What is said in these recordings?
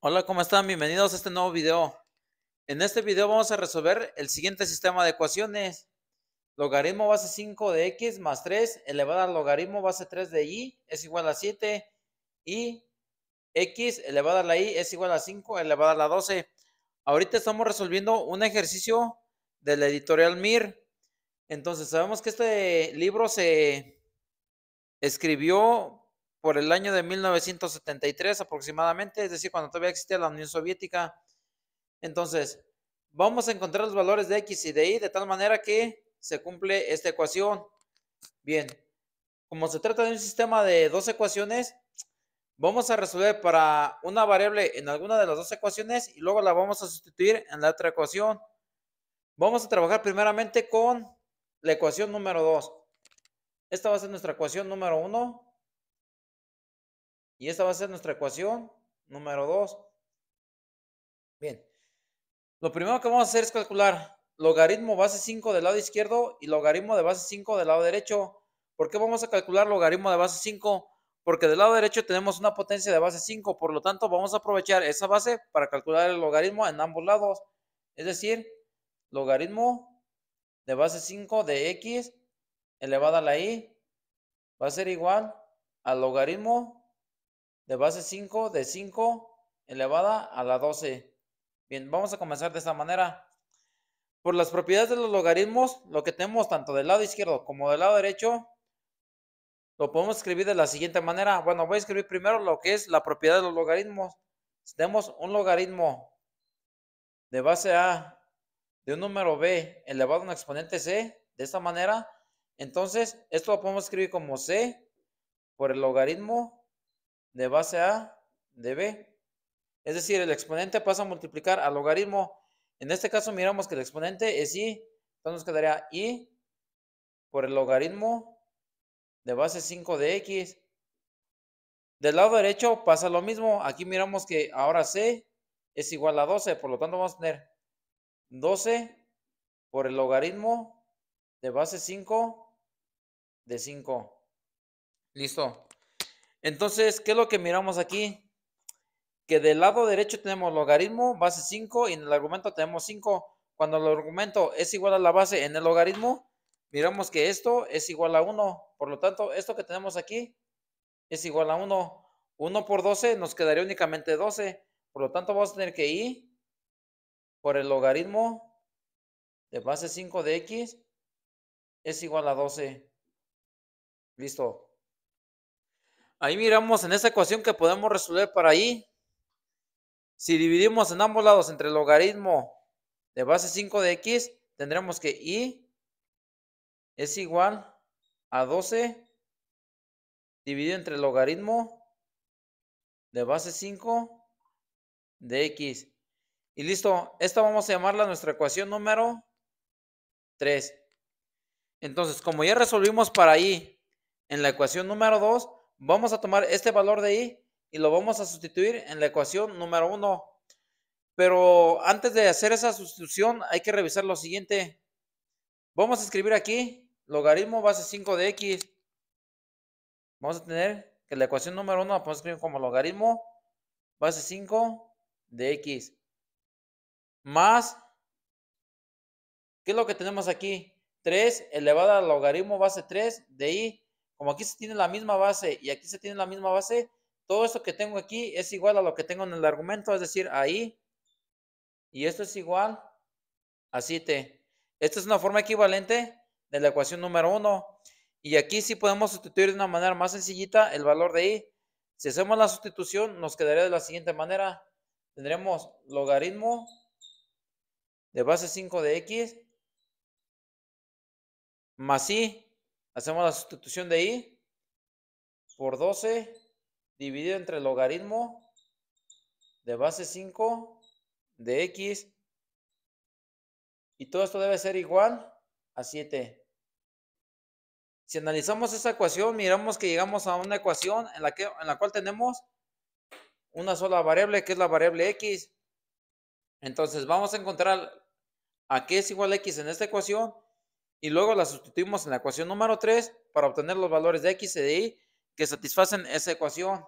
Hola, ¿cómo están? Bienvenidos a este nuevo video. En este video vamos a resolver el siguiente sistema de ecuaciones. Logaritmo base 5 de x más 3 elevado al logaritmo base 3 de y es igual a 7 y x elevado a la y es igual a 5 elevado a la 12. Ahorita estamos resolviendo un ejercicio de la editorial Mir. Entonces sabemos que este libro se escribió por el año de 1973 aproximadamente, es decir, cuando todavía existía la Unión Soviética. Entonces, vamos a encontrar los valores de x y de y de tal manera que se cumple esta ecuación. Bien, como se trata de un sistema de dos ecuaciones, vamos a resolver para una variable en alguna de las dos ecuaciones y luego la vamos a sustituir en la otra ecuación. Vamos a trabajar primeramente con la ecuación número 2. Esta va a ser nuestra ecuación número 1 y esta va a ser nuestra ecuación número 2. Bien. Lo primero que vamos a hacer es calcular logaritmo base 5 del lado izquierdo y logaritmo de base 5 del lado derecho. ¿Por qué vamos a calcular logaritmo de base 5? Porque del lado derecho tenemos una potencia de base 5, por lo tanto vamos a aprovechar esa base para calcular el logaritmo en ambos lados. Es decir, logaritmo de base 5 de x elevada a la y va a ser igual al logaritmo de base 5 de 5 elevada a la 12. Bien, vamos a comenzar de esta manera. Por las propiedades de los logaritmos, lo que tenemos tanto del lado izquierdo como del lado derecho, lo podemos escribir de la siguiente manera. Bueno, voy a escribir primero lo que es la propiedad de los logaritmos. Si tenemos un logaritmo de base A de un número B elevado a un exponente C, de esta manera, entonces esto lo podemos escribir como C por el logaritmo de base A de B. Es decir, el exponente pasa a multiplicar al logaritmo. En este caso miramos que el exponente es i, entonces nos quedaría i por el logaritmo de base 5 de x. Del lado derecho pasa lo mismo. Aquí miramos que ahora c es igual a 12, por lo tanto vamos a tener 12 por el logaritmo de base 5 de 5. Listo. Entonces, ¿qué es lo que miramos aquí? Que del lado derecho tenemos logaritmo, base 5, y en el argumento tenemos 5. Cuando el argumento es igual a la base en el logaritmo, miramos que esto es igual a 1. Por lo tanto, esto que tenemos aquí es igual a 1. 1 por 12 nos quedaría únicamente 12. Por lo tanto, vamos a tener que ir por el logaritmo de base 5 de x es igual a 12. Listo. Ahí miramos en esa ecuación que podemos resolver para ahí. Si dividimos en ambos lados entre el logaritmo de base 5 de x, tendremos que y es igual a 12 dividido entre el logaritmo de base 5 de x. Y listo, esta vamos a llamarla nuestra ecuación número 3. Entonces, como ya resolvimos para ahí en la ecuación número 2, vamos a tomar este valor de i y lo vamos a sustituir en la ecuación número 1. Pero antes de hacer esa sustitución hay que revisar lo siguiente. Vamos a escribir aquí logaritmo base 5 de x. Vamos a tener que la ecuación número 1 la podemos escribir como logaritmo base 5 de x. Más, ¿qué es lo que tenemos aquí? 3 elevada al logaritmo base 3 de y como aquí se tiene la misma base y aquí se tiene la misma base, todo esto que tengo aquí es igual a lo que tengo en el argumento, es decir, ahí. Y esto es igual a 7. Esta es una forma equivalente de la ecuación número 1. Y aquí sí podemos sustituir de una manera más sencillita el valor de i. Si hacemos la sustitución, nos quedaría de la siguiente manera. Tendremos logaritmo de base 5 de x más i Hacemos la sustitución de i por 12 dividido entre el logaritmo de base 5 de x. Y todo esto debe ser igual a 7. Si analizamos esta ecuación, miramos que llegamos a una ecuación en la, que, en la cual tenemos una sola variable, que es la variable x. Entonces vamos a encontrar a qué es igual a x en esta ecuación y luego la sustituimos en la ecuación número 3 para obtener los valores de x y de y que satisfacen esa ecuación.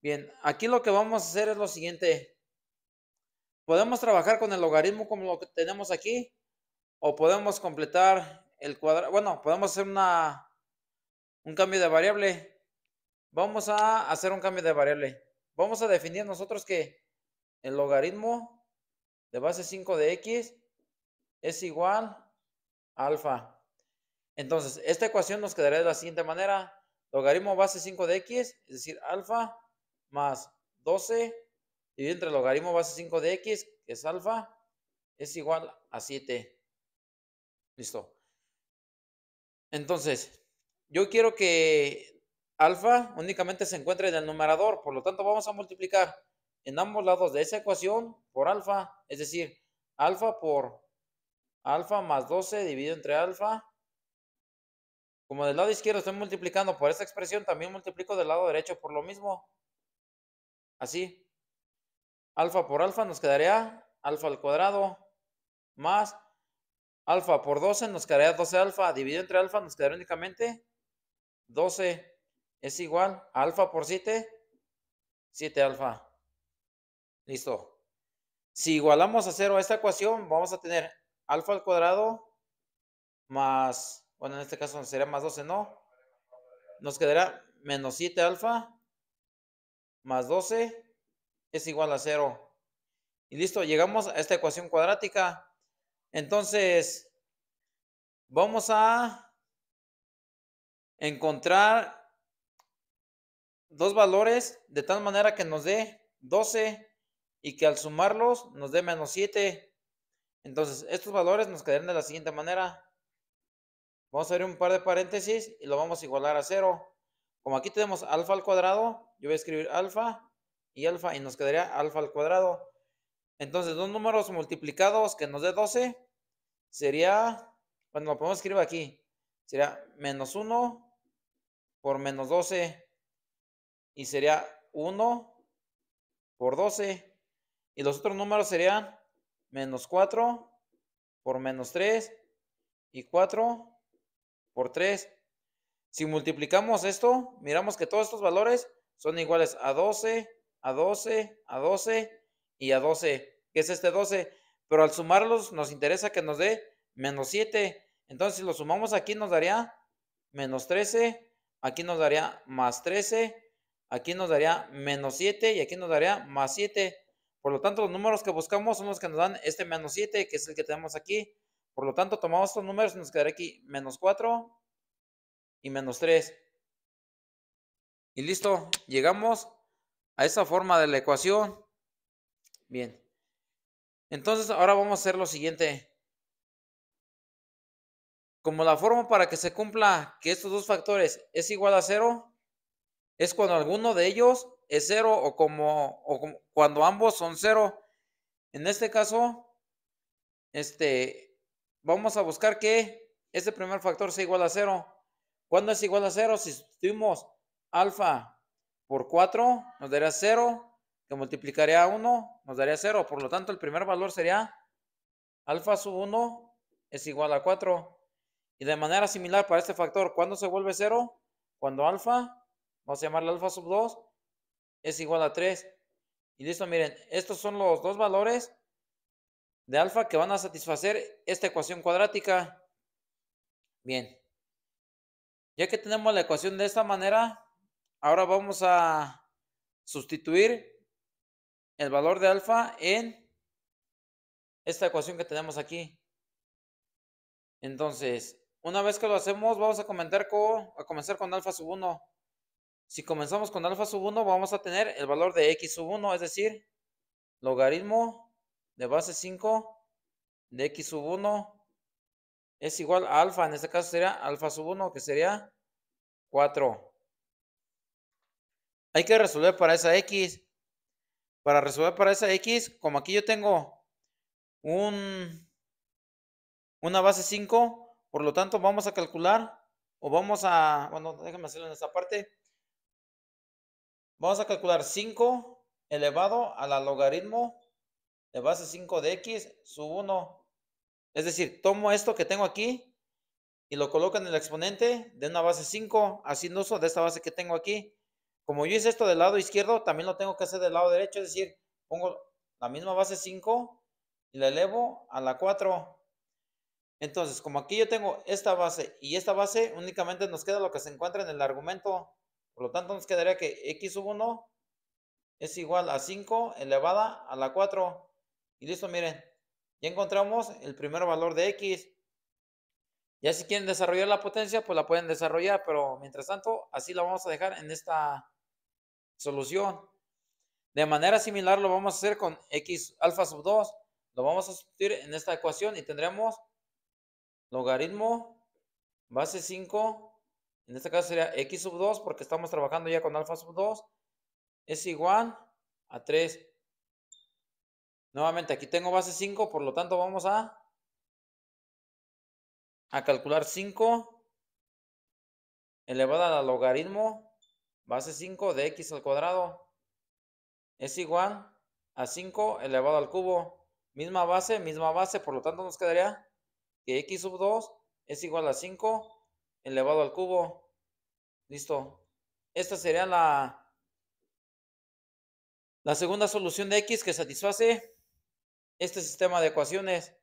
Bien, aquí lo que vamos a hacer es lo siguiente. Podemos trabajar con el logaritmo como lo que tenemos aquí o podemos completar el cuadrado. Bueno, podemos hacer una, un cambio de variable. Vamos a hacer un cambio de variable. Vamos a definir nosotros que el logaritmo de base 5 de x es igual alfa. Entonces, esta ecuación nos quedaría de la siguiente manera. Logaritmo base 5 de x, es decir, alfa más 12, y entre logaritmo base 5 de x, que es alfa, es igual a 7. Listo. Entonces, yo quiero que alfa únicamente se encuentre en el numerador, por lo tanto vamos a multiplicar en ambos lados de esa ecuación por alfa, es decir, alfa por Alfa más 12 dividido entre alfa. Como del lado izquierdo estoy multiplicando por esta expresión, también multiplico del lado derecho por lo mismo. Así. Alfa por alfa nos quedaría alfa al cuadrado más alfa por 12 nos quedaría 12 alfa. Dividido entre alfa nos quedaría únicamente 12 es igual a alfa por 7, 7 alfa. Listo. Si igualamos a cero esta ecuación, vamos a tener alfa al cuadrado más, bueno, en este caso sería más 12, ¿no? Nos quedará menos 7 alfa más 12 es igual a 0. Y listo, llegamos a esta ecuación cuadrática. Entonces, vamos a encontrar dos valores de tal manera que nos dé 12 y que al sumarlos nos dé menos 7. Entonces, estos valores nos quedarían de la siguiente manera. Vamos a abrir un par de paréntesis y lo vamos a igualar a cero. Como aquí tenemos alfa al cuadrado, yo voy a escribir alfa y alfa y nos quedaría alfa al cuadrado. Entonces, dos números multiplicados que nos dé 12 sería, bueno, lo podemos escribir aquí, sería menos 1 por menos 12 y sería 1 por 12. Y los otros números serían menos 4 por menos 3 y 4 por 3. Si multiplicamos esto, miramos que todos estos valores son iguales a 12, a 12, a 12 y a 12, que es este 12. Pero al sumarlos nos interesa que nos dé menos 7. Entonces si lo sumamos aquí nos daría menos 13, aquí nos daría más 13, aquí nos daría menos 7 y aquí nos daría más 7. Por lo tanto, los números que buscamos son los que nos dan este menos 7, que es el que tenemos aquí. Por lo tanto, tomamos estos números y nos quedará aquí menos 4 y menos 3. Y listo, llegamos a esa forma de la ecuación. Bien. Entonces, ahora vamos a hacer lo siguiente. Como la forma para que se cumpla que estos dos factores es igual a 0, es cuando alguno de ellos es cero o como, cuando ambos son cero. En este caso, este, vamos a buscar que este primer factor sea igual a cero. ¿Cuándo es igual a cero? Si sustituimos alfa por 4, nos daría 0, que multiplicaría a 1, nos daría 0. Por lo tanto, el primer valor sería alfa sub 1 es igual a 4. Y de manera similar para este factor, ¿cuándo se vuelve 0? Cuando alfa, vamos a llamarle alfa sub 2, es igual a 3. Y listo, miren, estos son los dos valores de alfa que van a satisfacer esta ecuación cuadrática. Bien. Ya que tenemos la ecuación de esta manera, ahora vamos a sustituir el valor de alfa en esta ecuación que tenemos aquí. Entonces, una vez que lo hacemos, vamos a, comenzar con alfa sub 1. Si comenzamos con alfa sub 1, vamos a tener el valor de x sub 1, es decir, logaritmo de base 5 de x sub 1 es igual a alfa. En este caso sería alfa sub 1, que sería 4. Hay que resolver para esa x. Para resolver para esa x, como aquí yo tengo un, una base 5, por lo tanto vamos a calcular o vamos a, bueno, déjame hacerlo en esta parte, Vamos a calcular 5 elevado a la logaritmo de base 5 de x sub 1. Es decir, tomo esto que tengo aquí y lo coloco en el exponente de una base 5, haciendo uso de esta base que tengo aquí. Como yo hice esto del lado izquierdo, también lo tengo que hacer del lado derecho, es decir, pongo la misma base 5 y la elevo a la 4. Entonces, como aquí yo tengo esta base y esta base, únicamente nos queda lo que se encuentra en el argumento. Por lo tanto, nos quedaría que x sub 1 es igual a 5 elevada a la 4. Y listo, miren. Ya encontramos el primer valor de x. Ya si quieren desarrollar la potencia, pues la pueden desarrollar, pero mientras tanto, así la vamos a dejar en esta solución. De manera similar lo vamos a hacer con x alfa sub 2. Lo vamos a sustituir en esta ecuación y tendremos logaritmo base 5 en este caso sería x sub 2 porque estamos trabajando ya con alfa sub 2. Es igual a 3. Nuevamente, aquí tengo base 5, por lo tanto vamos a, a calcular 5 elevada al logaritmo base 5 de x al cuadrado. Es igual a 5 elevado al cubo. Misma base, misma base, por lo tanto nos quedaría que x sub 2 es igual a 5 elevado al cubo. Listo. Esta sería la, la segunda solución de X que satisface este sistema de ecuaciones.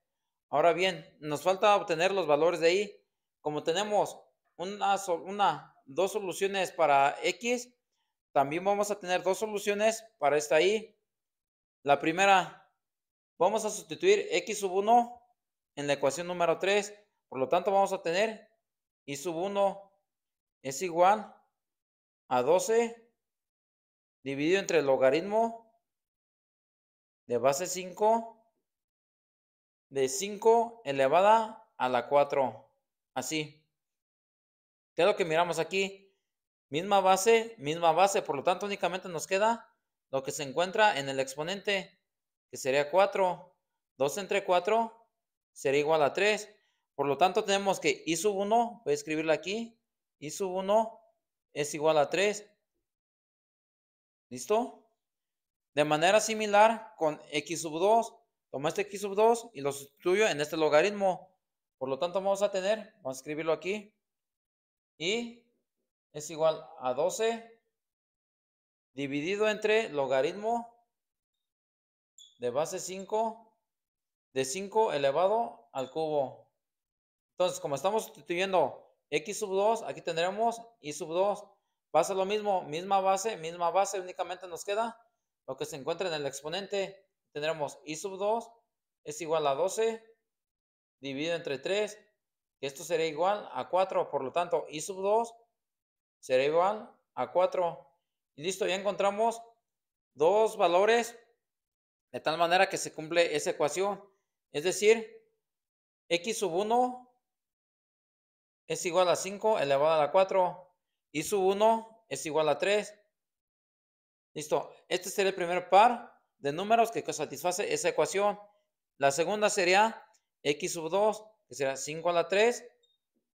Ahora bien, nos falta obtener los valores de Y. Como tenemos una, dos soluciones para X, también vamos a tener dos soluciones para esta Y. La primera, vamos a sustituir X sub 1 en la ecuación número 3. Por lo tanto, vamos a tener y sub 1 es igual a 12 dividido entre el logaritmo de base 5 de 5 elevada a la 4. Así. ¿Qué es lo que miramos aquí? Misma base, misma base. Por lo tanto, únicamente nos queda lo que se encuentra en el exponente, que sería 4. 2 entre 4 sería igual a 3. Por lo tanto, tenemos que i sub 1, voy a escribirlo aquí, i sub 1 es igual a 3. ¿Listo? De manera similar con x sub 2, tomo este x sub 2 y lo sustituyo en este logaritmo. Por lo tanto, vamos a tener, vamos a escribirlo aquí, y es igual a 12 dividido entre logaritmo de base 5 de 5 elevado al cubo. Entonces, como estamos sustituyendo x sub 2, aquí tendremos y sub 2. Pasa lo mismo, misma base, misma base, únicamente nos queda lo que se encuentra en el exponente. Tendremos y sub 2 es igual a 12 dividido entre 3, que esto sería igual a 4. Por lo tanto, y sub 2 será igual a 4. Y listo, ya encontramos dos valores de tal manera que se cumple esa ecuación. Es decir, x sub 1 es igual a 5 elevado a la 4 y sub 1 es igual a 3. Listo. Este sería el primer par de números que satisface esa ecuación. La segunda sería x sub 2, que sería 5 a la 3,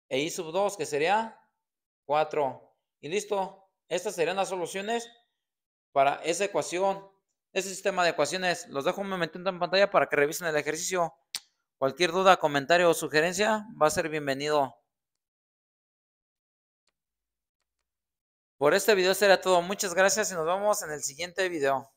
e y sub 2, que sería 4. Y listo. Estas serían las soluciones para esa ecuación, ese sistema de ecuaciones. Los dejo un momentito en pantalla para que revisen el ejercicio. Cualquier duda, comentario o sugerencia va a ser bienvenido. Por este video será todo. Muchas gracias y nos vemos en el siguiente video.